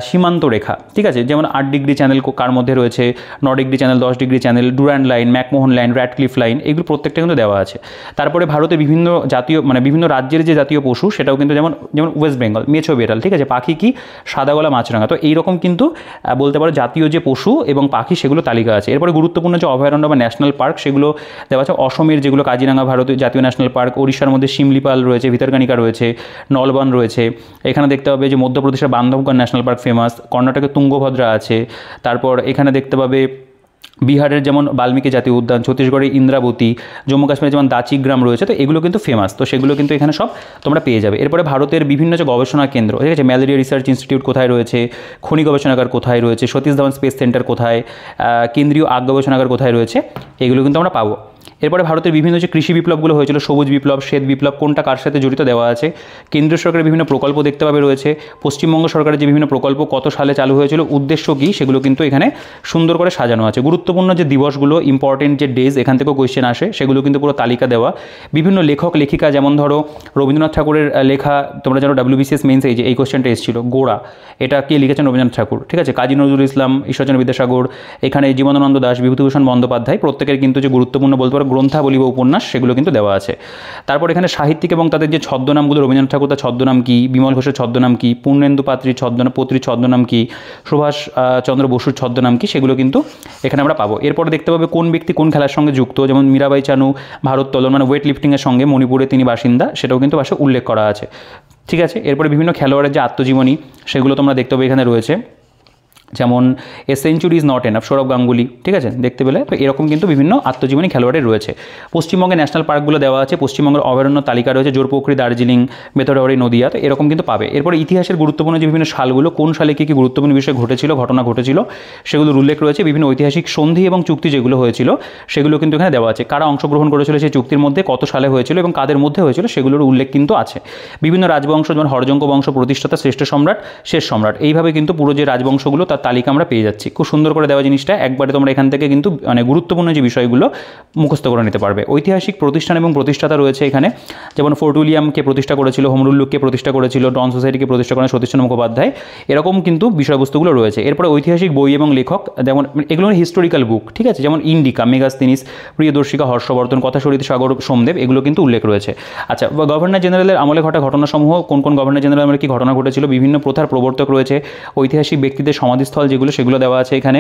সীমান্ত রেখা ঠিক আছে যেমন আট ডিগ্রি চ্যানেল কার মধ্যে রয়েছে ন ডিগ্রি চ্যানেল দশ degree channel Durand line McMahon line Radcliffe line এগুলো প্রত্যেকটা কিন্তু দেওয়া আছে তারপরে ভারতে বিভিন্ন জাতীয় মানে বিভিন্ন রাজ্যের যে জাতীয় পশু সেটাও কিন্তু যেমন যেমন ওয়েস্ট বেঙ্গল মেছো বেড়াল ঠিক আছে পাখি কি সাদাগলা মাছরাঙা তো এইরকম কিন্তু বলতে পারো জাতীয় যে পশু এবং পাখি সেগুলো তালিকা আছে এরপরে গুরুত্বপূর্ণ যে অভয়ারণ্য বা ন্যাশনাল পার্ক সেগুলো দেওয়া আছে অসমের যে যেগুলো কাজিরাঙা ভারতীয় জাতীয় ন্যাশনাল পার্ক ওড়িশার মধ্যে শিমলিপাল রয়েছে ভিতরকানিকা রয়েছে নলবান রয়েছে এখানে দেখতে পাবে যে মধ্যপ্রদেশের বান্ধবগণ ন্যাশনাল পার্ক ফেমাস কর্ণাটকে তুঙ্গভদ্রা আছে তারপর এখানে দেখতে পাবে বিহারের যেমন বাল্মীকি জাতীয় উদ্যান ছত্তিশগড়ে ইন্দ্রাবতী জম্মু কাশ্মীরে যেমন দাচিগ্রাম রয়েছে তো এগুলো কিন্তু ফেমাস তো সেগুলো কিন্তু এখানে সব তোমরা পেয়ে যাবে এরপরে ভারতের বিভিন্ন যে গবেষণা কেন্দ্র ঠিক আছে ম্যালেরিয়া রিসার্চ ইনস্টিটিউট কোথায় রয়েছে খনি গবেষণাগার কোথায় রয়েছে সতীশ ধাবন স্পেস সেন্টার কোথায় কেন্দ্রীয় আগ গবেষণাগার কোথায় রয়েছে এগুলো কিন্তু আমরা পাবো এরপরে ভারতের বিভিন্ন যে কৃষি বিপ্লবগুলো হয়েছিল সবুজ বিপ্লব শ্বেত বিপ্লব কোনটা কার সাথে জড়িত দেওয়া আছে কেন্দ্রীয় সরকারের বিভিন্ন প্রকল্প দেখতে পাবে রয়েছে পশ্চিমবঙ্গ সরকারের যে বিভিন্ন প্রকল্প কত সালে চালু হয়েছিল উদ্দেশ্য কী সেগুলো কিন্তু এখানে সুন্দর করে সাজানো আছে গুরুত্বপূর্ণ যে দিবসগুলো ইম্পর্টেন্ট যে ডেজ এখান থেকেও কোয়েশ্চেন আসে সেগুলো কিন্তু পুরো তালিকা দেওয়া বিভিন্ন লেখক লেখিকা যেমন ধরো রবীন্দ্রনাথ ঠাকুরের লেখা তোমরা জানো ডাব্লিউবিসিএস মেন্স এই যে এই কোয়েশ্চেনটা এসেছিল গোড়া এটা কে লিখেছেন রবীন্দ্রনাথ ঠাকুর ঠিক আছে কাজী নজরুল ইসলাম ঈশ্বরচন্দ্র বিদ্যাসাগর এখানে জীবনানন্দ দাস বিভূতিভূষণ বন্দ্যোপাধ্যায় প্রত্যেকের কিন্তু যে গুরুত্বপূর্ণ বলতে পারো গ্রন্থাবলী বা উপন্যাস সেগুলো কিন্তু দেওয়া আছে তারপর এখানে সাহিত্যিক এবং তাদের যে ছদ্মনামগুলো রবীন্দ্রনাথ ঠাকুর তার ছদ্মনাম কী বিমল ঘোষের ছদ্মনাম কী পূর্ণেন্দু পাত্রীর ছদ্মনাম পত্রীর ছদ্মনাম কী সুভাষ চন্দ্র বসুর ছদ্মনাম কী সেগুলো কিন্তু এখানে আমরা পাবো এরপরে দেখতে পাবে কোন ব্যক্তি কোন খেলার সঙ্গে যুক্ত যেমন মীরাবাই চানু ভারোত্তোলন মানে ওয়েট লিফটিংয়ের সঙ্গে মণিপুরে তিনি বাসিন্দা সেটাও কিন্তু ভাষায় উল্লেখ করা আছে ঠিক আছে এরপরে বিভিন্ন খেলোয়াড়ের যে আত্মজীবনী সেগুলো তোমরা দেখতে পাবে এখানে রয়েছে যেমন a century is not enough Sourav Ganguly ঠিক আছে দেখতে পেলে তো এরকম কিন্তু বিভিন্ন আত্মজীবনী খেলোয়াড়ের রয়েছে পশ্চিমবঙ্গে ন্যাশনাল পার্কগুলো দেওয়া আছে পশ্চিমবঙ্গের অভয়ারণ্য তালিকা রয়েছে জোরপুকুরি দার্জিলিং বেতরাহরি নদিয়া তো এরকম কিন্তু পাবে এরপর ইতিহাসের গুরুত্বপূর্ণ যে বিভিন্ন সালগুলো কোন সালে কী কী গুরুত্বপূর্ণ বিষয় ঘটেছিল ঘটনা ঘটেছিল সেগুলোর উল্লেখ রয়েছে বিভিন্ন ঐতিহাসিক সন্ধি এবং চুক্তি যেগুলো হয়েছিল সেগুলো কিন্তু এখানে দেওয়া আছে কারা অংশগ্রহণ করেছিল সেই চুক্তির মধ্যে কত সালে হয়েছিল এবং কাদের মধ্যে হয়েছিল সেগুলোর উল্লেখ কিন্তু আছে বিভিন্ন রাজবংশ যেমন হরজঙ্ক বংশ প্রতিষ্ঠাতা শ্রেষ্ঠ সম্রাট শেষ সম্রাট এইভাবে কিন্তু পুরো যে রাজবংশগুলো তার তার তালিকা আমরা পেয়ে যাচ্ছি খুব সুন্দর করে দেওয়া জিনিসটা একবারে তোমরা এখান থেকে কিন্তু মানে গুরুত্বপূর্ণ যে বিষয়গুলো মুখস্থ করে নিতে পারবে ঐতিহাসিক প্রতিষ্ঠান এবং প্রতিষ্ঠাতা রয়েছে এখানে যেমন ফোর্ট উইলিয়ামকে প্রতিষ্ঠা করেছিল হোমরুল্লুককে প্রতিষ্ঠা করেছিল ডন সোসাইটিকে প্রতিষ্ঠা করেন সতীশচন্দ্র মুখোপাধ্যায় এরকম কিন্তু বিষয়বস্তুগুলো রয়েছে এরপরে ঐতিহাসিক বই এবং লেখক যেমন মানে এগুলো হিস্টোরিক্যাল বুক ঠিক আছে যেমন Indica Megasthenes Priyadarshika Harshavardhana Kathasaritsagara Somadeva এগুলো কিন্তু উল্লেখ রয়েছে আচ্ছা গভর্নর জেনারেলের আমলে ঘটা ঘটনাসমূহ কোন কোন গভর্নর জেনারেল আমলে কি ঘটনা ঘটেছিল বিভিন্ন প্রথার প্রবর্তক রয়েছে ঐতিহাসিক ব্যক্তিদের সমাধি স্থল যেগুলো সেগুলো দেওয়া আছে এখানে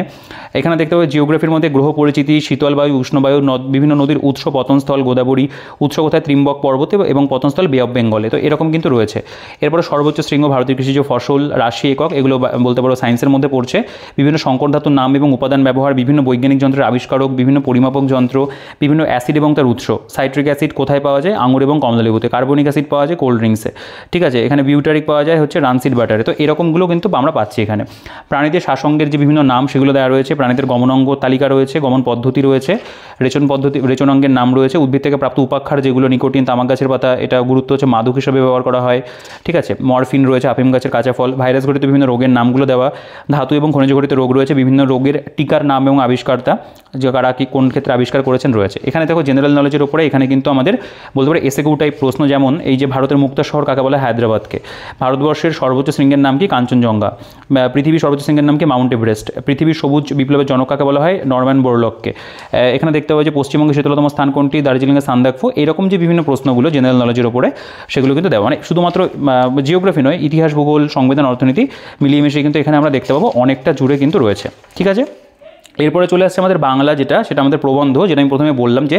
এখানে দেখতে পাবে জিওগ্রাফির মধ্যে গ্রহ পরিচিতি শীতলবায়ু উষ্ণবায়ু বিভিন্ন নদীর উৎস পতনস্থল গোদাবরী উৎস কোথায় ত্রিম্বক পর্বত এবং পতনস্থল বে অফ বেঙ্গলে তো এরকম কিন্তু রয়েছে এরপরে সর্বোচ্চ শৃঙ্গ ভারতীয় কৃষিজ ফসল রাশি একক এগুলো বলতে পারো সায়েন্সের মধ্যে পড়ছে বিভিন্ন সংকর ধাতুর নাম এবং উপাদান ব্যবহার বিভিন্ন বৈজ্ঞানিক যন্ত্রের আবিষ্কারক বিভিন্ন পরিমাপক যন্ত্র বিভিন্ন অ্যাসিড এবং তার উৎস সাইট্রিক অ্যাসিড কোথায় পাওয়া যায় আঙুর এবং কমলালেবুতে কার্বনিক অ্যাসিড পাওয়া যায় কোল্ড ড্রিঙ্কসে ঠিক আছে এখানে বিউটারিক পাওয়া যায় হচ্ছে রানসিড বাটারে তো এরকমগুলো কিন্তু আমরা পাচ্ছি এখানে প্রাণীদের যে শ্বাসঙ্গের যে বিভিন্ন নাম সেগুলো দেওয়া রয়েছে প্রাণীদের গমনঙ্গ তালিকা রয়েছে গমন পদ্ধতি রয়েছে রেচন পদ্ধতি রেচন অঙ্গের নাম রয়েছে উদ্ভিদ থেকে প্রাপ্ত উপাক্ষার যেগুলো নিকোটিন তামাক গাছের পাতা এটা গুরুত্ব হচ্ছে মাদক হিসেবে ব্যবহার করা হয় ঠিক আছে মরফিন রয়েছে আফিম গাছের কাঁচা ফল ভাইরাস ঘটিত বিভিন্ন রোগের নামগুলো দেওয়া ধাতু এবং খনিজ ঘটিত রোগ রয়েছে বিভিন্ন রোগের টিকার নাম এবং আবিষ্কারতা যে কারা কি কোন ক্ষেত্রে আবিষ্কার করেছেন রয়েছে এখানে দেখো জেনারেল নলেজের উপরে এখানে কিন্তু আমাদের বলতে পারে এসে টাইপ প্রশ্ন যেমন এই যে ভারতের মুক্ত শহর কাকে বলে হায়দ্রাবাদকে ভারতবর্ষের সর্বোচ্চ শৃঙ্গের নাম কি কাঞ্চনজঙ্ঘা পৃথিবীর সর্বোচ্চ শৃঙ্গের নামকে মাউন্ট এভারেস্ট পৃথিবীর সবুজ বিপ্লবের জনকাকে বলা হয় নর্ম্যান বোরলককে এখানে দেখতে পাওয়া যে পশ্চিমবঙ্গের শীতলতম স্থান কোনটি দার্জিলিংয়ের সান্দাকফু এরকম যে বিভিন্ন প্রশ্নগুলো জেনারেল নলেজের ওপরে সেগুলো কিন্তু দেওয়া মানে শুধুমাত্র জিওগ্রাফি নয় ইতিহাস ভূগোল সংবিধান অর্থনীতি মিলিয়ে মিশিয়ে কিন্তু এখানে আমরা দেখতে পাবো অনেকটা জুড়ে কিন্তু রয়েছে ঠিক আছে এরপরে চলে আসছে আমাদের বাংলা যেটা সেটা আমাদের প্রবন্ধ যেটা আমি প্রথমে বললাম যে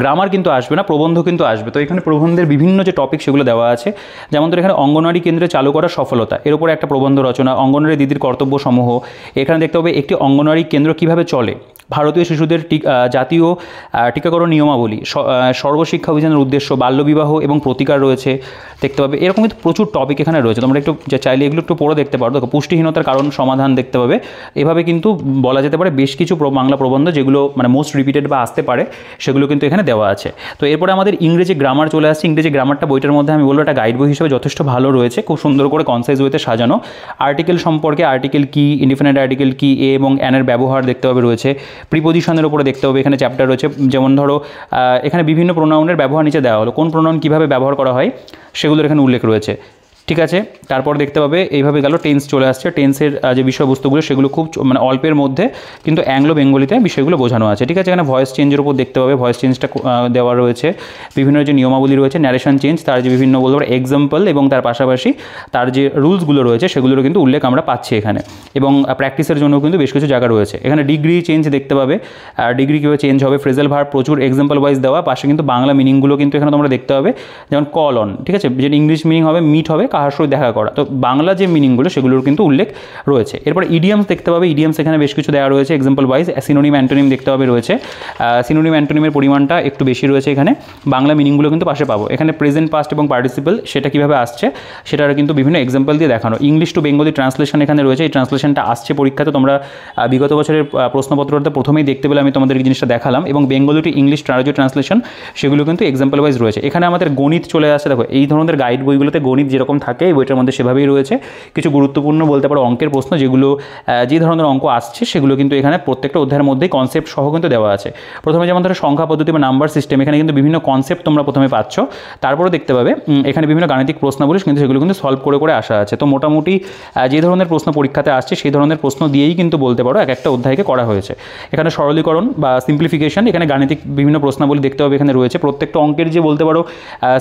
গ্রামার কিন্তু আসবে না প্রবন্ধ কিন্তু আসবে তো এখানে প্রবন্ধের বিভিন্ন যে টপিক সেগুলো দেওয়া আছে যেমন ধর এখানে অঙ্গনওয়াড়ি কেন্দ্রে চালু করা সফলতা এর উপরে একটা প্রবন্ধ রচনা অঙ্গনওয়াড়ি দিদির কর্তব্য সমূহ এখানে দেখতে হবে একটি অঙ্গনওয়াড়ি কেন্দ্র কিভাবে চলে ভারতীয় শিশুদের জাতীয় টিকাকরণ নিয়মাবলী সর্বশিক্ষা অভিযানের উদ্দেশ্য বাল্যবিবাহ এবং প্রতিকার রয়েছে দেখতে পাবে এরকম কিন্তু প্রচুর টপিক এখানে রয়েছে তোমরা একটু চাইলে এগুলো একটু পড়ে দেখতে পারো দেখো পুষ্টিহীনতার কারণ সমাধান দেখতে পাবে এভাবে কিন্তু বলা যেতে পারে বেশ কিছু বাংলা প্রবন্ধ যেগুলো মানে মোস্ট রিপিটেড বা আসতে পারে সেগুলো কিন্তু এখানে দেওয়া আছে তো এরপরে আমাদের ইংরেজি গ্রামার চলে আসছে ইংরেজি গ্রামারটা বইটার মধ্যে আমি বলবো একটা গাইড বই হিসেবে যথেষ্ট ভালো রয়েছে খুব সুন্দর করে কনসাইজ ওয়েতে সাজানো আর্টিকেল সম্পর্কে আর্টিকেল কি ইন্ডিপেন্ডেন্ট আর্টিকেল কি এ এবং অ্যানের ব্যবহার দেখতে হবে রয়েছে প্রিপোজিশনের উপরে দেখতে হবে এখানে চ্যাপ্টার রয়েছে যেমন ধরো এখানে বিভিন্ন প্রোনাউনের ব্যবহার নিচে দেওয়া হলো কোন প্রোনাউন কীভাবে ব্যবহার করা হয় সেগুলোর এখানে উল্লেখ রয়েছে ঠিক আছে তারপর দেখতে পাবে এইভাবে গেল টেন্স চলে আসছে টেন্সের যে বিষয়বস্তুগুলো সেগুলো খুব মানে অল্পের মধ্যে কিন্তু অ্যাংলো বেঙ্গলিতে বিষয়গুলো বোঝানো আছে ঠিক আছে এখানে ভয়েস চেঞ্জের উপর দেখতে পাবে ভয়েস চেঞ্জটা দেওয়া রয়েছে বিভিন্ন যে নিয়মাবলী রয়েছে ন্যারেশন চেঞ্জ তার যে বিভিন্ন বলতে পারে এক্সাম্পল এবং তার পাশাপাশি তার যে রুলসগুলো রয়েছে সেগুলোরও কিন্তু উল্লেখ আমরা পাচ্ছি এখানে এবং প্র্যাকটিসের জন্য কিন্তু বেশ কিছু জায়গা রয়েছে এখানে ডিগ্রি চেঞ্জ দেখতে পাবে ডিগ্রি কীভাবে চেঞ্জ হবে ফ্রেজাল ভার প্রচুর এক্সাম্পল ওয়াইজ দেওয়া পাশে কিন্তু বাংলা মিনিংগুলো কিন্তু এখানে তোমরা দেখতে পাবে যেমন কল অন ঠিক আছে যেটা ইংলিশ মিনিং হবে মিট হবে কাহার সই দেখা করা তো বাংলা যে মিনিংগুলো সেগুলোর কিন্তু উল্লেখ রয়েছে এরপর ইডিয়ামস দেখতে পাবে ইডিয়ামস এখানে বেশ কিছু দেওয়া রয়েছে এক্সাম্পল ওয়াইজ সিনোনিম অ্যান্টোনিম দেখতে পাবে রয়েছে সিনোনিম অ্যান্টোনিমের পরিমাণটা একটু বেশি রয়েছে এখানে বাংলা মিনিংগুলো কিন্তু পাশে পাবো এখানে প্রেজেন্ট পাস্ট এবং পার্টিসিপেল সেটা কীভাবে আসছে সেটার কিন্তু বিভিন্ন এক্সাম্পল দিয়ে দেখানো ইংলিশ টু বেঙ্গলি ট্রান্সলেশন এখানে রয়েছে এই ট্রান্সলেশনটা আসছে পরীক্ষাতে তোমরা বিগত বছরের প্রশ্নপত্রটা প্রথমেই দেখতে পেলে আমি তোমাদের এই জিনিসটা দেখালাম এবং বেঙ্গলি টু ইংলিশ যে ট্রান্সলেশন সেগুলো কিন্তু এক্সাম্পল ওয়াইজ রয়েছে এখানে আমাদের গণিত চলে আসে দেখো এই ধরনের গাইড বইগুলোতে গণিত যেরকম থাকে এই বইটার মধ্যে সেভাবেই রয়েছে কিছু গুরুত্বপূর্ণ বলতে পারো অঙ্কের প্রশ্ন যেগুলো যে ধরনের অঙ্ক আসছে সেগুলো কিন্তু এখানে প্রত্যেকটা অধ্যায়ের মধ্যেই কনসেপ্ট সহ কিন্তু দেওয়া আছে প্রথমে যেমন ধরো সংখ্যা পদ্ধতি বা নাম্বার সিস্টেম এখানে কিন্তু বিভিন্ন কনসেপ্ট তোমরা প্রথমে পাচ্ছ তারপরে দেখতে পাবে এখানে বিভিন্ন গাণিতিক প্রশ্নগুলি কিন্তু সেগুলো কিন্তু সলভ করে করে আসা আছে তো মোটামুটি যে ধরনের প্রশ্ন পরীক্ষাতে আসছে সেই ধরনের প্রশ্ন দিয়েই কিন্তু বলতে পারো এক একটা অধ্যায়কে করা হয়েছে এখানে সরলীকরণ বা সিম্পলিফিকেশন এখানে গাণিতিক বিভিন্ন প্রশ্নাবলী দেখতে হবে এখানে রয়েছে প্রত্যেকটা অঙ্কের যে বলতে পারো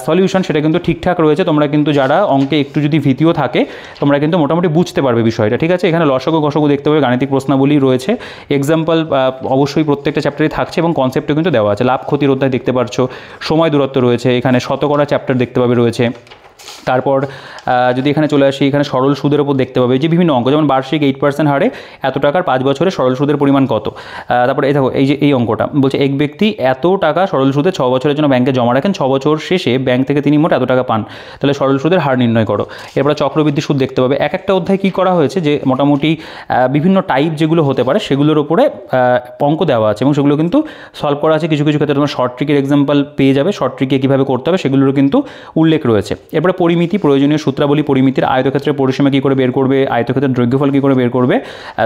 সলিউশন সেটা কিন্তু ঠিকঠাক রয়েছে তোমরা কিন্তু যারা অঙ্কে একটু যদি ভীতিও থাকে তোমরা কিন্তু মোটামুটি বুঝতে পারবে বিষয়টা ঠিক আছে এখানে লসগো ঘসকু দেখতে পাবে গাণিতিক প্রশ্নাবলী রয়েছে এক্সাম্পল অবশ্যই প্রত্যেকটা চ্যাপ্টারে থাকছে এবং কনসেপ্টও কিন্তু দেওয়া আছে লাভ ক্ষতির অধ্যায় দেখতে পারছো সময় দূরত্ব রয়েছে এখানে শতকরা চ্যাপ্টার দেখতে পাবে রয়েছে তারপর যদি এখানে চলে আসি এখানে সরল সুদের ওপর দেখতে পাবে যে বিভিন্ন অঙ্ক যেমন বার্ষিক এইট পার্সেন্ট হারে এত টাকার পাঁচ বছরে সরল সুদের পরিমাণ কত তারপরে এই দেখো এই যে এই অঙ্কটা বলছে এক ব্যক্তি এত টাকা সরল সুদে ছ বছরের জন্য ব্যাংকে জমা রাখেন ছ বছর শেষে ব্যাংক থেকে তিনি মোট এত টাকা পান তাহলে সরল সুদের হার নির্ণয় করো এরপরে চক্রবৃদ্ধি সুদ দেখতে পাবে এক একটা অধ্যায় কী করা হয়েছে যে মোটামুটি বিভিন্ন টাইপ যেগুলো হতে পারে সেগুলোর ওপরে অঙ্ক দেওয়া আছে এবং সেগুলো কিন্তু সলভ করা আছে কিছু কিছু ক্ষেত্রে তোমার শর্ট ট্রিকের এক্সাম্পল পেয়ে যাবে শর্ট ট্রিকে কীভাবে করতে হবে সেগুলোর কিন্তু উল্লেখ রয়েছে এরপর তারপরে পরিমিতি প্রয়োজনীয় সূত্রাবলী পরিমিতির আয়তক্ষেত্রের পরিসীমা কী করে বের করবে আয়তক্ষেত্রের দ্রৈঘ্যফল কী করে বের করবে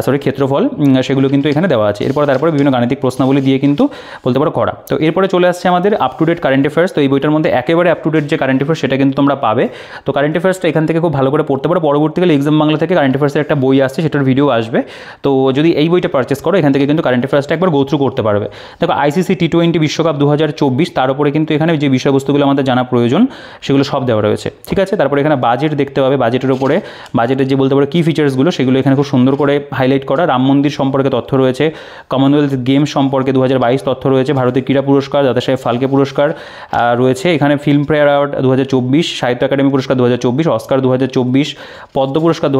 সরি ক্ষেত্রফল সেগুলো কিন্তু এখানে দেওয়া আছে এরপর তারপরে বিভিন্ন গাণিতিক প্রশ্নাবলী দিয়ে কিন্তু বলতে পারো করা তো এরপরে চলে আসছে আমাদের up to date current affairs তো এই বইটার মধ্যে একেবারে আপ টু ডেট যে কারেন্ট অ্যাফেয়ার্স সেটা কিন্তু তোমরা পাবে তো কারেন্ট অ্যাফেয়ার্সটা এখান থেকে খুব ভালো করে পড়তে পারো পরবর্তীকালে এক্সাম বাংলা থেকে কারেন্ট অ্যাফেয়ার্সের একটা বই আসছে সেটার ভিডিও আসবে তো যদি এই বইটা পারচেস করো এখান থেকে কিন্তু কারেন্ট অ্যাফেয়ার্সটা একবার গোথ্রু করতে পারবে দেখো আইসিসি টি টোয়েন্টি বিশ্বকাপ দু হাজার চব্বিশ তার উপরে কিন্তু এখানে যে বিষয়বস্তুগুলো আমাদের জানা প্রয়োজন সেগুলো সব দেওয়া রয়েছে ঠিক আছে তারপরে এখানে বাজেট দেখতে পাবে বাজেটের ওপরে বাজেটের যে বলতে পারে কী ফিচার্সগুলো সেগুলো এখানে খুব সুন্দর করে হাইলাইট করা রাম মন্দির সম্পর্কে তথ্য রয়েছে কমনওয়েলথ গেম সম্পর্কে দু তথ্য রয়েছে ভারতের ক্রীড়া পুরস্কার দাদা সাহেব ফালকে পুরস্কার রয়েছে এখানে প্রেয়ার অ্যাওয়ার্ড দু সাহিত্য একাডেমি পুরস্কার দু অস্কার দু পদ্ম পুরস্কার দু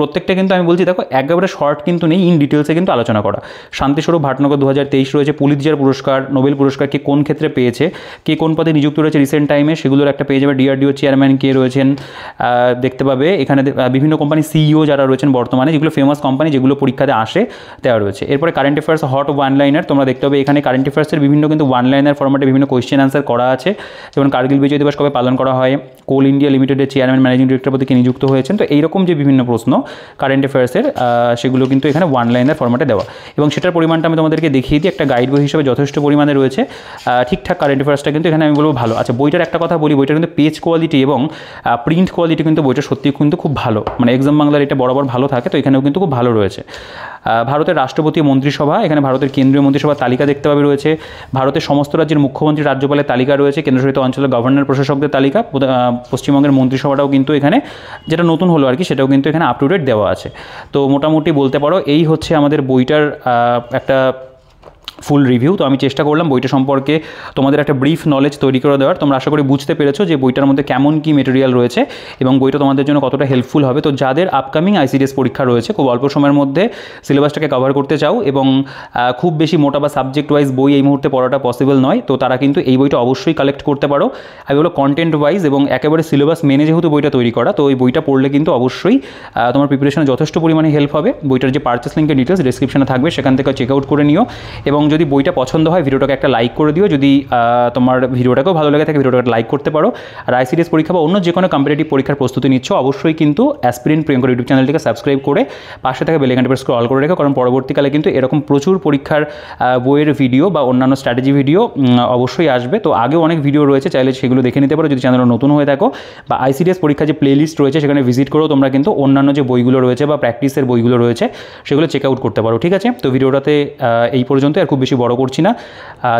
প্রত্যেকটা কিন্তু আমি বলছি দেখো একেবারে শর্ট কিন্তু নেই ইন ডিটেলসে কিন্তু আলোচনা করা শান্তিস্বরূপ ভাটনগর দু রয়েছে পুলিৎজার পুরস্কার নোবেল পুরস্কার কে কোন ক্ষেত্রে পেয়েছে কে কোন পদে নিযুক্ত রয়েছে রিসেন্ট টাইমে সেগুলোর একটা পেয়ে যাবে ডিআরডিও চেয়ারম্যান চেয়ারম্যান কে রয়েছেন দেখতে পাবে এখানে বিভিন্ন কোম্পানি সিইও যারা রয়েছেন বর্তমানে যেগুলো ফেমাস কোম্পানি যেগুলো পরীক্ষাতে আসে দেওয়া রয়েছে এরপরে current affairs hot one liner তোমরা দেখতে পাবে এখানে কারেন্ট অ্যাফেয়ার্সের বিভিন্ন কিন্তু ওয়ান লাইনার ফর্মেটে বিভিন্ন কোয়েশ্চেন আনসার করা আছে যেমন কার্গিল বিজয় দিবস কবে পালন করা হয় কোল ইন্ডিয়া লিমিটেডের চেয়ারম্যান ম্যানেজিং ডিরেক্টর পদে নিযুক্ত হয়েছেন তো এইরকম যে বিভিন্ন প্রশ্ন কারেন্ট অ্যাফেয়ার্সের সেগুলো কিন্তু এখানে ওয়ান লাইনার ফর্মেটে দেওয়া এবং সেটার পরিমাণটা আমি তোমাদেরকে দেখিয়ে দিই একটা গাইড বই হিসেবে যথেষ্ট পরিমাণে রয়েছে ঠিকঠাক কারেন্ট অ্যাফেয়ার্সটা কিন্তু এখানে আমি বলবো ভালো আচ্ছা বইটার একটা কথা বলি বইটার কিন্তু পেজ কোয়ালিটি এবং এবং প্রিন্ট কোয়ালিটি কিন্তু বইটা সত্যি কিন্তু খুব ভালো মানে এক্সাম বাংলার এটা বরাবর ভালো থাকে তো এখানেও কিন্তু খুব ভালো রয়েছে ভারতের রাষ্ট্রপতি মন্ত্রিসভা এখানে ভারতের কেন্দ্রীয় মন্ত্রিসভার তালিকা দেখতে পাবে রয়েছে ভারতের সমস্ত রাজ্যের মুখ্যমন্ত্রী রাজ্যপালের তালিকা রয়েছে কেন্দ্রশাসিত অঞ্চলের গভর্নর প্রশাসকদের তালিকা পশ্চিমবঙ্গের মন্ত্রিসভাটাও কিন্তু এখানে যেটা নতুন হলো আর কি সেটাও কিন্তু এখানে আপ টু ডেট দেওয়া আছে তো মোটামুটি বলতে পারো এই হচ্ছে আমাদের বইটার একটা ফুল রিভিউ তো আমি চেষ্টা করলাম বইটা সম্পর্কে তোমাদের একটা ব্রিফ নলেজ তৈরি করে দেওয়ার তোমরা আশা করি বুঝতে পেরেছো যে বইটার মধ্যে কেমন কী মেটেরিয়াল রয়েছে এবং বইটা তোমাদের জন্য কতটা হেল্পফুল হবে তো যাদের আপকামিং আইসিডিএস পরীক্ষা রয়েছে খুব অল্প সময়ের মধ্যে সিলেবাসটাকে কভার করতে চাও এবং খুব বেশি মোটা বা সাবজেক্ট ওয়াইজ বই এই মুহূর্তে পড়াটা পসিবল নয় তো তারা কিন্তু এই বইটা অবশ্যই কালেক্ট করতে পারো আমি বলো কন্টেন্ট ওয়াইজ এবং একেবারে সিলেবাস মেনে যেহেতু বইটা তৈরি করা তো এই বইটা পড়লে কিন্তু অবশ্যই তোমার প্রিপারেশনে যথেষ্ট পরিমাণে হেল্প হবে বইটার যে পার্চেস লিঙ্কের ডিটেলস ডিসক্রিপশনে থাকবে সেখান থেকে চেক আউট করে নিও এবং যদি বইটা পছন্দ হয় ভিডিওটাকে একটা লাইক করে দিও যদি তোমার ভিডিওটাকেও ভালো লাগে থাকে ভিডিওটাকে লাইক করতে পারো আর আইসিডিএস পরীক্ষা বা অন্য যে কোনো কম্পিটিটিভ পরীক্ষার প্রস্তুতি নিচ্ছ অবশ্যই কিন্তু অ্যাসপিরিন প্রিয়ঙ্কর ইউটিউব চ্যানেলটিকে সাবস্ক্রাইব করে পাশে থাকা বেলেকানটি প্রেস অল করে রেখো কারণ পরবর্তীকালে কিন্তু এরকম প্রচুর পরীক্ষার বইয়ের ভিডিও বা অন্যান্য স্ট্র্যাটেজি ভিডিও অবশ্যই আসবে তো আগেও অনেক ভিডিও রয়েছে চাইলে সেগুলো দেখে নিতে পারো যদি চ্যানেল নতুন হয়ে থাকো বা আইসিডিএস পরীক্ষা যে প্লেলিস্ট রয়েছে সেখানে ভিজিট করো তোমরা কিন্তু অন্যান্য যে বইগুলো রয়েছে বা প্র্যাকটিসের বইগুলো রয়েছে সেগুলো চেক আউট করতে পারো ঠিক আছে তো ভিডিওটাতে এই পর্যন্ত আর খুব খুব বেশি বড় করছি না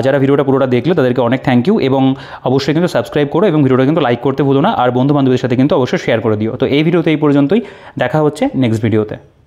যারা ভিডিওটা পুরোটা দেখলে তাদেরকে অনেক থ্যাংক ইউ এবং অবশ্যই কিন্তু সাবস্ক্রাইব করো এবং ভিডিওটা কিন্তু লাইক করতে ভুলো না আর বন্ধু বান্ধবদের সাথে কিন্তু অবশ্যই শেয়ার করে দিও তো এই ভিডিওতে এই পর্যন্তই দেখা হচ্ছে নেক্সট ভিডিওতে